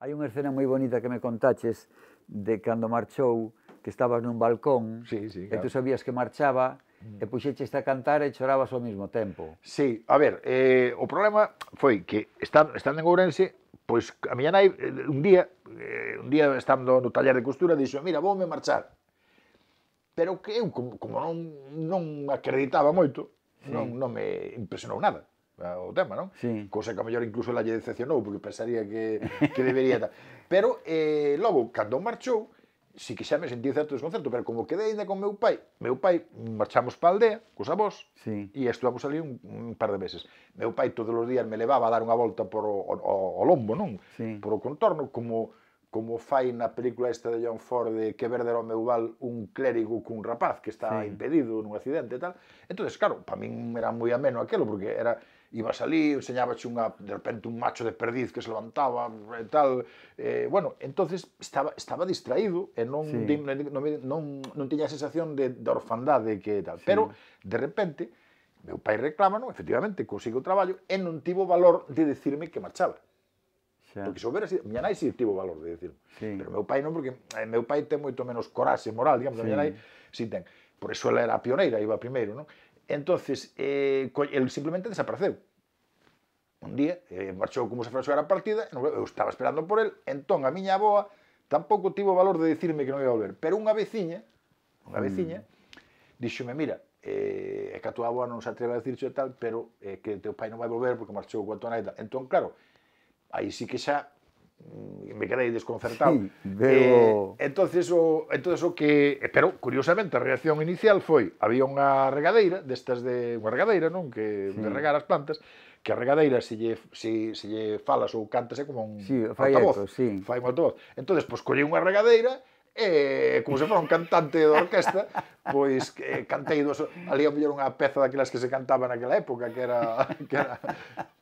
Hai unha escena moi bonita que me contaches de cando marchou, que estabas nun balcón, sí, sí, claro. e tú sabías que marchaba, e mm. puxeche a cantar e chorabas ao mesmo tempo. Sí, a ver, eh, o problema foi que estando, estando en Ourense, pois a miña nai eh, un día, eh, un día estando no taller de costura, dixo, mira, voume marchar. Pero que eu, como, como non, non acreditaba moito, sí. non, non me impresionou nada o tema, non? Sí. Cosa que a mellor incluso la lle decepcionou, porque pensaría que, que debería tal. Pero eh, logo, cando marchou, si que xa me sentí certo desconcerto, pero como quedei ainda con meu pai, meu pai marchamos pa aldea, cos avós, sí. e estuamos ali un, un par de veces. Meu pai todos os días me levaba a dar unha volta por o, o, o lombo, non? Sí. Por o contorno, como como fai na película esta de John Ford de que verde o meu val un clérigo cun rapaz que está sí. impedido nun accidente e tal. Entón, claro, para min era moi ameno aquelo porque era ibas ali, enseñabache unha, de repente un macho de perdiz que se levantaba e tal, eh, bueno, entonces estaba, estaba distraído e non, sí. non, non, non, non tiña a sensación de, de orfandade que tal, sí. pero de repente meu pai reclámano, efectivamente, consigo o traballo e non tivo valor de decirme que marchaba. Xa. Porque se houbera sido, miña nai si tivo valor de decir, sí. pero meu pai non, porque eh, meu pai ten moito menos coraxe moral, digamos, sí. a miña nai si ten. Por eso ela era a pioneira, iba primeiro, non? entonces eh, el simplemente desapareceu. Un día eh, marchou como se fora a partida, eu estaba esperando por el, entón a miña aboa tampouco tivo valor de decirme que non ia volver, pero unha veciña, unha mm. veciña, mm. díxome, mira, eh, é que a tua aboa non se atreve a dicirche tal, pero eh, que teu pai non vai volver porque marchou coa tua neta. Entón, claro, aí sí que xa Mm, me quedei desconcertado. Sí, veo... eh, entonces, o, entonces o que... Pero, curiosamente, a reacción inicial foi había unha regadeira, destas de unha regadeira, non? Que sí. de regar as plantas, que a regadeira se lle, se, se lle falas ou é como un sí, fai altavoz. Eco, sí. Fai un altavoz. Entón, pois, collei unha regadeira e como se fora un cantante de orquesta, pois eh, cantei dos, ali ao mellor unha peza daquelas que se cantaba naquela época, que era que era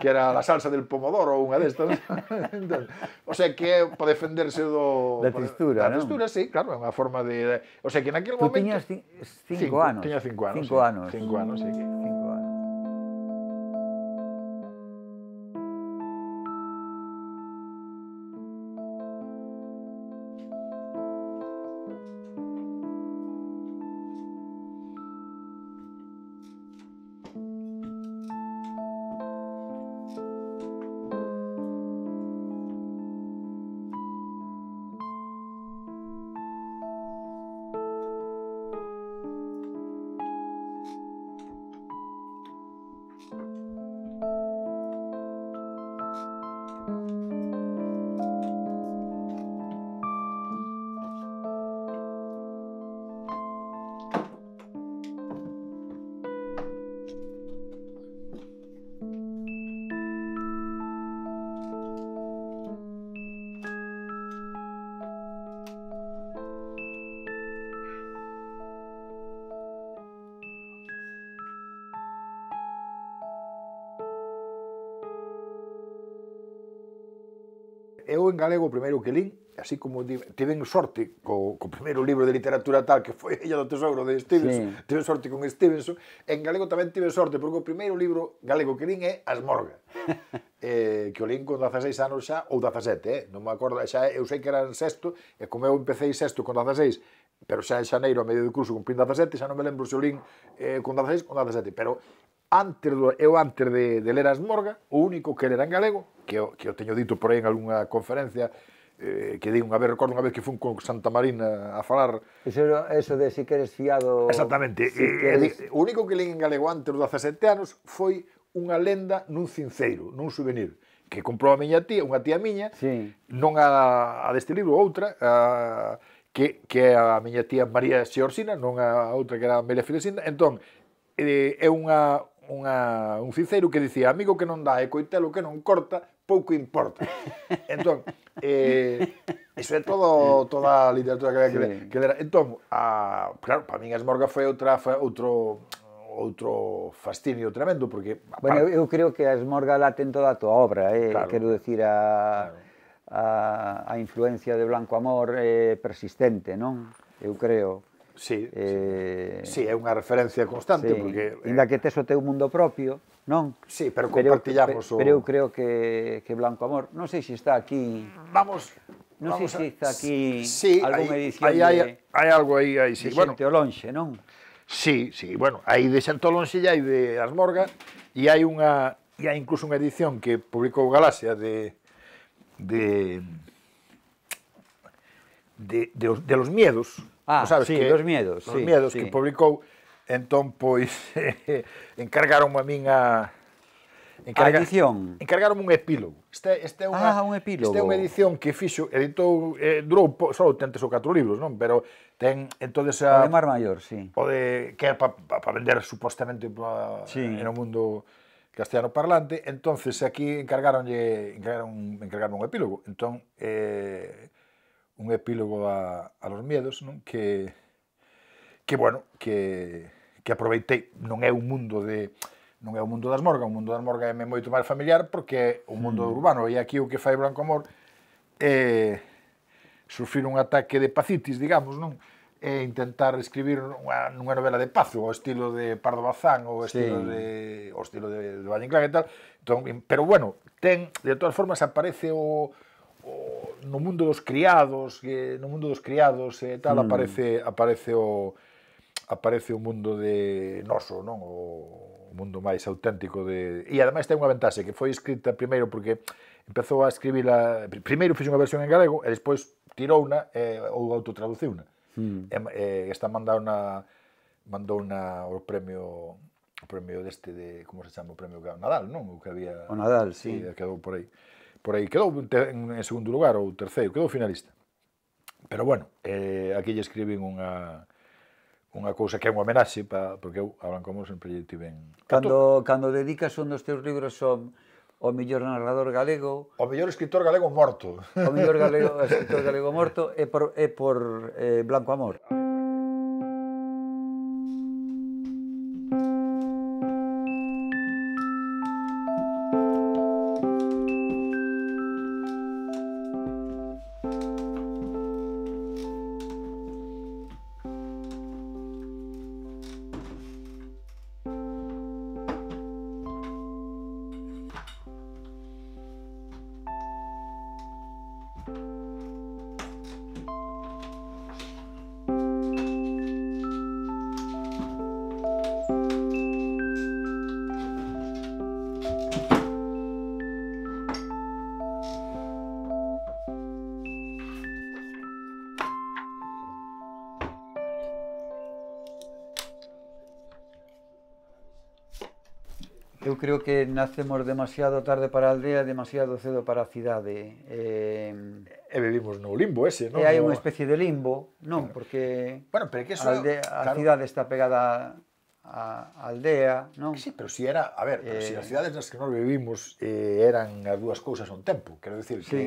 que era a salsa del pomodoro ou unha destas. Entón, o sea que para defenderse do da textura, da textura, ¿no? sí, claro, é unha forma de, de, o sea que naquel momento tiñas cinco, cinco anos. Tiña cinco anos. Cinco sí, anos. Cinco anos, sí. Cinco. en galego o primeiro que lín, así como tiven sorte co, co primeiro libro de literatura tal que foi Ella do Tesouro de Stevenson, sí. tive sorte con Stevenson, en galego tamén tive sorte porque o primeiro libro galego que lín é As Morgas. eh, que o lín con 16 anos xa, ou 17, eh? non me acordo, xa eu sei que era en sexto, e como eu empecé en sexto con 16, pero xa en xaneiro a medio do curso cumplín 17, xa non me lembro se o lín eh, con 16 con 17, pero antes do, eu antes de, de ler as Morga, o único que era en galego, que, que eu teño dito por aí en algunha conferencia, eh, que dei unha vez, recordo unha vez que fun con Santa Marina a falar. Eso, eso de si queres fiado... Exactamente. Si eh, queres... Eh, o único que leí en galego antes dos 17 anos foi unha lenda nun cinceiro, nun souvenir que comprou a miña tía, unha tía miña, sí. non a, a deste libro, outra, a, que, que é a miña tía María Xeorsina, non a outra que era a Amelia Filesina, entón, eh, é unha, unha, un sincero que dicía amigo que non dá e coitelo que non corta, pouco importa. entón, eh, iso é todo, toda a literatura que, sí. que, que era. Entón, a, claro, para min Esmorga foi outra, foi outro outro fascinio tremendo, porque... Bueno, eu, creo que a Esmorga late en toda a tua obra, eh? claro. quero decir, a, claro. a, a influencia de Blanco Amor é eh, persistente, non? Eu creo. Sí, eh, sí, é unha referencia constante sí, porque eh, inda que tes o teu mundo propio, non? Sí, pero compartillamos pero, o... Pero eu creo que, que Blanco Amor, non sei se está aquí... Vamos, Non sei se está aquí sí, algunha edición hay, hay, de... hai algo aí, aí, sí. De bueno, lonxe, non? Sí, sí, bueno, hai de o Lonxe e hai de Asmorga e hai unha e hai incluso unha edición que publicou Galaxia de de de, de, de, de los miedos, Ah, sabes sí, que, dos miedos. Dos sí, miedos sí. que publicou, entón, pois, encargaron a min a... Encarga, a edición. Encargaron un epílogo. Este, este é unha, ah, un epílogo. Este é unha edición que fixo, editou, eh, durou só tentes ou catro libros, non? Pero ten entón, esa... O de Mar Maior, sí. O de, que é para pa, pa vender supostamente pa, sí. en o mundo castellano parlante, entonces aquí encargaronlle encargaron encargaron un epílogo. Entón eh un epílogo a, a los miedos, non? Que, que bueno, que, que aproveitei, non é un mundo de non é o mundo das morgas, o mundo das morgas é moito máis familiar porque é o mundo mm. urbano e aquí o que fai Branco Amor é sufrir un ataque de pacitis, digamos, non? e intentar escribir unha, unha novela de paz, ao estilo de Pardo Bazán ou estilo sí. de ao estilo de, de Valle Inclán e tal. Entón, pero bueno, ten de todas formas aparece o o, no mundo dos criados, que no mundo dos criados e eh, tal mm. aparece aparece o aparece o mundo de noso, non? O, o mundo máis auténtico de e ademais ten unha ventaxe que foi escrita primeiro porque empezou a escribila primeiro fixe unha versión en galego e despois tirouna e eh, ou autotraduciuna. Mm. E, eh, esta mandou na mandou na o premio o premio deste de como se chama o premio Nadal, non? O que había O Nadal, si, sí. sí. quedou por aí por aí quedou en, en segundo lugar ou terceiro, quedou finalista. Pero bueno, eh, aquí lle escriben unha unha cousa que é unha homenaxe pa, porque eu a Blanco Mor sempre lle tiven Cando cando dedicas un dos teus libros son o mellor narrador galego, o mellor escritor galego morto. O mellor galego, escritor galego morto é por é por eh, Blanco Amor. Amor. creo que nacemos demasiado tarde para a aldea, demasiado cedo para a cidade. Eh, e vivimos no limbo ese, non? E hai unha especie de limbo, non, claro. porque bueno, pero que eso, a, aldea, claro. a cidade está pegada a aldea, non? Sí, pero si era, a ver, pero eh... si as eh, cidades nas que nós vivimos eh, eran as dúas cousas un tempo, quero dicir sí. que,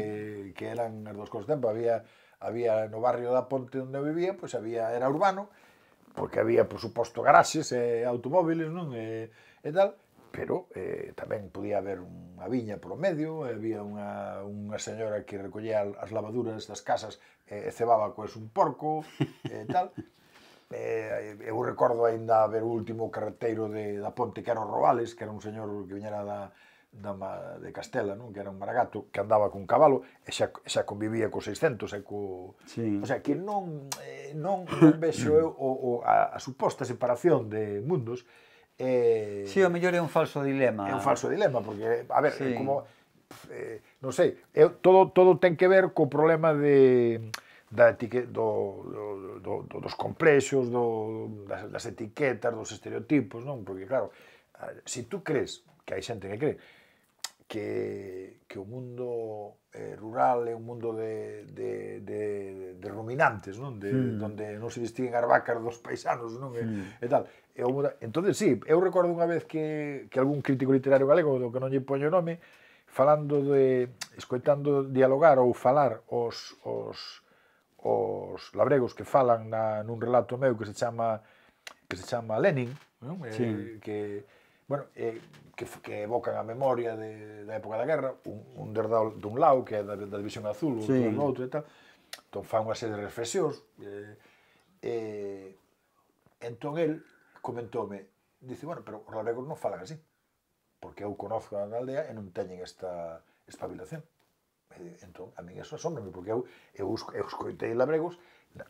que eran as dúas cousas ao tempo, había había no barrio da Ponte onde eu vivía, pois había era urbano, porque había, por suposto, garaxes e automóviles, non? E, e tal, pero eh, tamén podía haber unha viña polo medio, había unha, unha señora que recollía as lavaduras das casas e eh, cebaba coes un porco e eh, tal. Eh, eu recordo aínda ver o último carreteiro de, da Ponte que era o Robales, que era un señor que viñera da, da, de Castela, non? que era un maragato, que andaba cun cabalo e xa, xa convivía co 600 e co... Sí. O sea, que non, eh, non, non vexo eu o, o, a, a suposta separación de mundos, Eh, si, sí, o mellor é un falso dilema. É un falso dilema, porque, a ver, sí. como... Eh, non sei, é, todo, todo ten que ver co problema de da etique, do, do, do, dos complexos, do, das, das etiquetas, dos estereotipos, non? Porque, claro, se si tú crees, que hai xente que cree, que, que o mundo eh, rural é un mundo de, de, de, de ruminantes, non? De, mm. Donde non se distinguen as vacas dos paisanos, non? Mm. E, hmm. e tal. E o, entonces, sí, eu recordo unha vez que, que algún crítico literario galego, do que non lle poño nome, falando de, escoitando dialogar ou falar os, os, os labregos que falan na, nun relato meu que se chama que se chama Lenin, non? Eh, sí. Eh, que bueno, eh, que, que evocan a memoria de, da época da guerra, un, un derdao dun lado, que é da, da división azul, sí. outro outro e tal, entón fan unha serie de reflexións, eh, eh, entón el comentoume, dice, bueno, pero os galegos non falan así, porque eu conozco a aldea e non teñen esta espabilación. E, entón, a mí eso asombrame, porque eu, eu, eu escoitei labregos,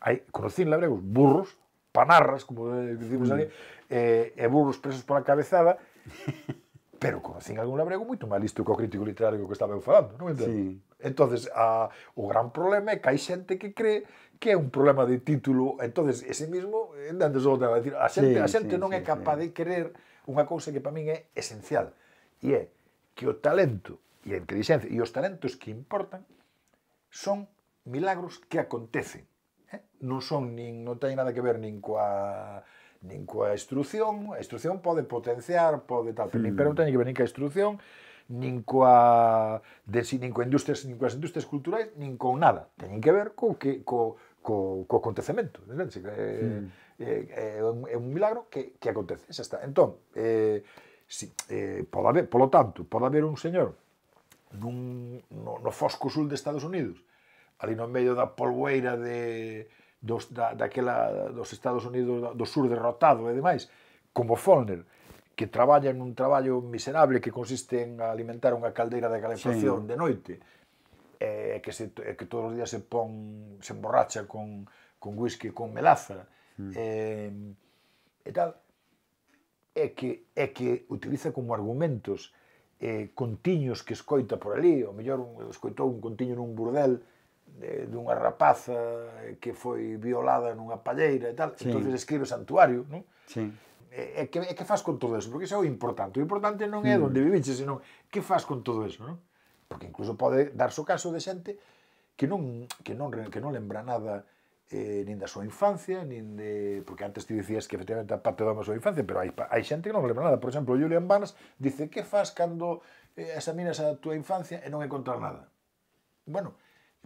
hai, conocín labregos burros, panarras, como eh, dicimos mm. ali, e, eh, e burros presos pola cabezada, pero conocín algún labrego moito máis listo que o crítico literario que estaba eu falando, non entendo? Sí. Entonces, a, o gran problema é que hai xente que cree que é un problema de título, entonces ese mismo, entendes o tema, a xente, sí, a xente sí, non sí, é capaz sí. de querer unha cousa que para min é esencial, e é que o talento e a inteligencia e os talentos que importan son milagros que acontecen non son nin non ten nada que ver nin coa nin coa instrución, a instrución pode potenciar, pode tal, mm. pero non ten que ver nin coa instrución, nin coa de, nin coa industrias, nin coas industrias culturais, nin con nada. Teñen que ver co que co co, co acontecemento, entendes? Mm. É, é, é un milagro que que acontece, xa está. Entón, eh si, eh pode haber, polo tanto, pode haber un señor nun no, no fosco sul de Estados Unidos ali no medio da polvoeira de, dos, da, daquela, dos Estados Unidos do sur derrotado e demais, como Follner, que traballa nun traballo miserable que consiste en alimentar unha caldeira de calefacción sí. de noite, e que, se, eh, que todos os días se pon, se emborracha con, con whisky con melaza, mm. e, eh, e tal, é que, é que utiliza como argumentos eh, contiños que escoita por ali, o mellor escoitou un contiño nun burdel, de dunha rapaza que foi violada nunha palleira e tal, sí. entonces escribe santuario, non? Sí. E, e, que, e que faz con todo eso? Porque iso é o importante. O importante non é mm. onde viviche, senón que faz con todo eso, non? Porque incluso pode darse o caso de xente que non, que non, que non lembra nada eh, nin da súa infancia, nin de... Porque antes ti dicías que efectivamente a parte da súa infancia, pero hai, hai xente que non lembra nada. Por exemplo, Julian Barnes dice que faz cando eh, examinas a túa infancia e non encontrar nada. Bueno,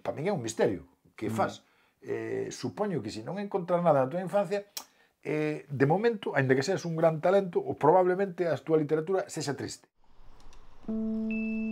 para mí é un misterio que faz. Mm. Eh, supoño que se non encontras nada na túa infancia, eh, de momento, aínda que seas un gran talento, ou probablemente a tua literatura sexa triste. Mm.